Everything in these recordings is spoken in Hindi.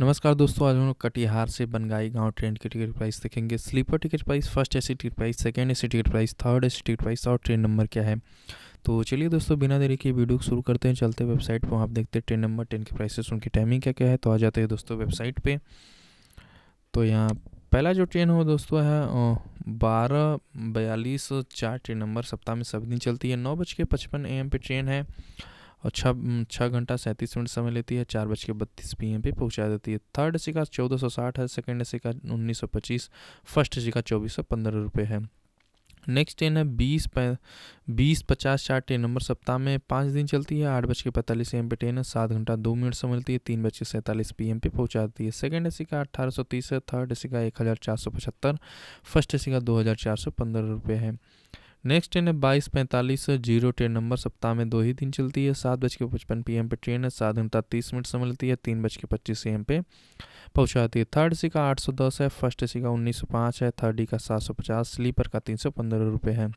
नमस्कार दोस्तों आज हम लोग कटिहार से बनगाई गांव ट्रेन के टिकट प्राइस देखेंगे sleeper ticket price first A ticket price second A ticket price third A ticket price और ट्रेन नंबर क्या है तो चलिए दोस्तों बिना देरी के वीडियो शुरू करते हैं चलते हैं वेबसाइट पर आप देखते हैं ट्रेन नंबर ट्रेन के प्राइसेस उनकी टाइमिंग क्या क्या है तो आ जाते हैं दोस्तों वेबसाइट पर तो यहाँ पहला जो ट्रेन हो दोस्तों है बारह बयालीस चार ट्रेन नंबर सप्ताह में सब दिन चलती है नौ बज के पचपन ए एम पे ट्रेन है और छः छः घंटा सैंतीस मिनट समय लेती है चार बज के बत्तीस पी एम पे पहुँचा देती है थर्ड का चौदह सौ साठ है सेकेंड का उन्नीस सौ पच्चीस फर्स्ट का चौबीस सौ पंद्रह रुपये है नेक्स्ट ट्रेन है बीस बीस पचास चार ट्रेन नंबर सप्ताह में पाँच दिन चलती है आठ बज के पैंतालीस एम पे ट्रेन है सात घंटा दो मिनट समय मिलती है तीन बज के सैंतालीस पी एम पे देती है सेकेंड ए का अठारह सौ तीस है थर्ड ए का एक हज़ार चार सौ पचहत्तर फर्स्ट ए का दो हज़ार चार सौ पंद्रह रुपये है नेक्स्ट ट्रेन है बाईस पैंतालीस जीरो ट्रेन नंबर सप्ताह में दो ही दिन चलती है सात बज के पचपन पी पे ट्रेन है सात घंटा तीस मिनट से मिलती है तीन बज के पच्चीस एम पे पहुंचाती है थर्ड सी का आठ सौ दस है फर्स्ट सी का उन्नीस सौ पाँच है थर्ड ई का सात सौ पचास स्लीपर का तीन सौ पंद्रह रुपये है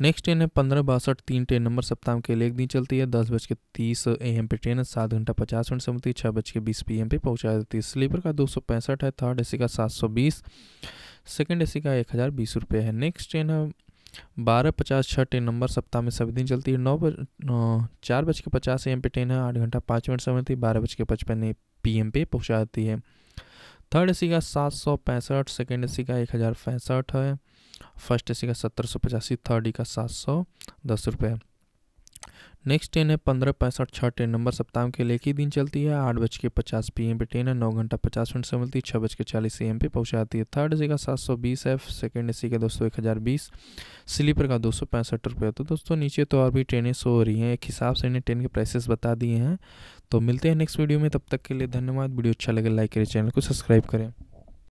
नेक्स्ट ट्रेन है पंद्रह बासठ तीन ट्रेन नंबर सप्ताह के लिए एक दिन चलती है दस बज के तीस ए एम पे ट्रेन है सात घंटा पचास मिनट से मिलती है छः बज के बीस पी एम पे पहुँचा देती है स्लीपर का दो सौ पैंसठ है थर्ड ए सी का सात सौ बीस सेकेंड ए का एक हज़ार बीस रुपये है नेक्स्ट ट्रेन है बारह पचास छः ट्रेन नंबर सप्ताह में सभी दिन चलती है नौ बज चार बज के पचास एम पे ट्रेन है आठ घंटा पाँच मिनट समय थी बारह बज के पचपन पी एम पे पहुँचाती है थर्ड ए का सात सौ पैंसठ सेकेंड ए का एक हज़ार पैंसठ है फर्स्ट ए का सत्तर सौ पचासी थर्ड ई का सात सौ दस रुपये नेक्स्ट ट्रेन है पंद्रह पैंसठ छः ट्रेन नंबर सप्ताह के लिए एक ही दिन चलती है आठ बज के पचास पी एम पे ट्रेन है नौ घंटा पचास मिनट से मिलती है छः बज के चालीस ए एम पे पहुँचाती है थर्ड ए का सात सौ बीस एफ सेकेंड ए सी का सौ एक हज़ार बीस स्लीपर का दो सौ पैंसठ रुपये तो दोस्तों नीचे तो और भी ट्रेनें सो रही हैं एक हिसाब से इन्हें ट्रेन के प्राइसेस बता दिए हैं तो मिलते हैं नेक्स्ट वीडियो में तब तक के लिए धन्यवाद वीडियो अच्छा लगे लाइक करें चैनल को सब्सक्राइब करें